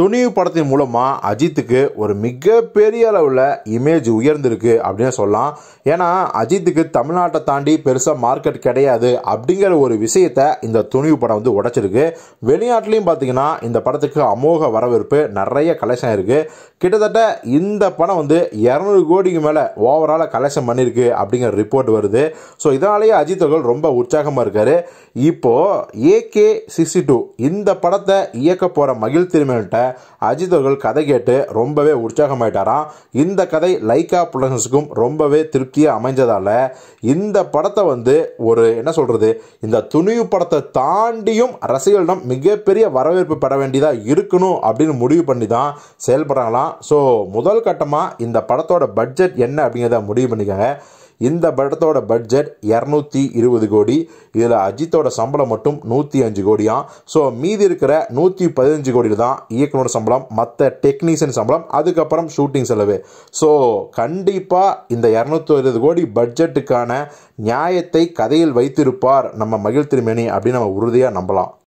துணிவு படத்தின் மூலமாக அஜித்துக்கு ஒரு மிக பெரிய அளவில் இமேஜ் உயர்ந்திருக்கு அப்படின்னு சொல்லலாம் ஏன்னா அஜித்துக்கு தமிழ்நாட்டை தாண்டி பெருசாக மார்க்கெட் கிடையாது அப்படிங்கிற ஒரு விஷயத்த இந்த துணிவு படம் வந்து உடைச்சிருக்கு வெளிநாட்டிலையும் பார்த்தீங்கன்னா இந்த படத்துக்கு அமோக வரவேற்பு நிறைய கலெக்ஷன் இருக்கு கிட்டத்தட்ட இந்த படம் வந்து இரநூறு கோடிக்கு மேலே ஓவராலாக கலெக்ஷன் பண்ணியிருக்கு அப்படிங்கிற ரிப்போர்ட் வருது ஸோ இதனாலேயே அஜித் அவர்கள் ரொம்ப உற்சாகமாக இருக்கார் இப்போது ஏகே சிக்ஸ்டி டூ இந்த படத்தை இயக்க போற மகிழ் திருமணிட்ட அஜித் அவர்கள் கதை கேட்டு ரொம்பவே உற்சாகமாயிட்டாராம் இந்த கதை லைக்கா ப்ரொடக்ஷன்ஸுக்கும் ரொம்பவே திருப்தியாக அமைஞ்சதால் இந்த படத்தை வந்து ஒரு என்ன சொல்கிறது இந்த துணிவு படத்தை தாண்டியும் ரசிகர்களிடம் மிகப்பெரிய வரவேற்பு பெற வேண்டியதாக இருக்கணும் அப்படின்னு முடிவு பண்ணி தான் செயல்படுறாங்களாம் ஸோ முதல் கட்டமாக இந்த படத்தோட பட்ஜெட் என்ன அப்படிங்கிறத முடிவு பண்ணிக்கோங்க இந்த படத்தோட பட்ஜெட் இரநூத்தி இருபது கோடி இதில் அஜித்தோட சம்பளம் மட்டும் நூற்றி அஞ்சு கோடியாம் ஸோ மீதி இருக்கிற நூற்றி பதினஞ்சு கோடியில் தான் இயக்குனர் சம்பளம் மற்ற டெக்னீஷியன் சம்பளம் அதுக்கப்புறம் ஷூட்டிங் செலவு ஸோ கண்டிப்பாக இந்த இரநூத்தி இருபது கோடி பட்ஜெட்டுக்கான நியாயத்தை கதையில் வைத்திருப்பார் நம்ம மகிழ் திருமேனி அப்படின்னு நம்ம உறுதியாக நம்பலாம்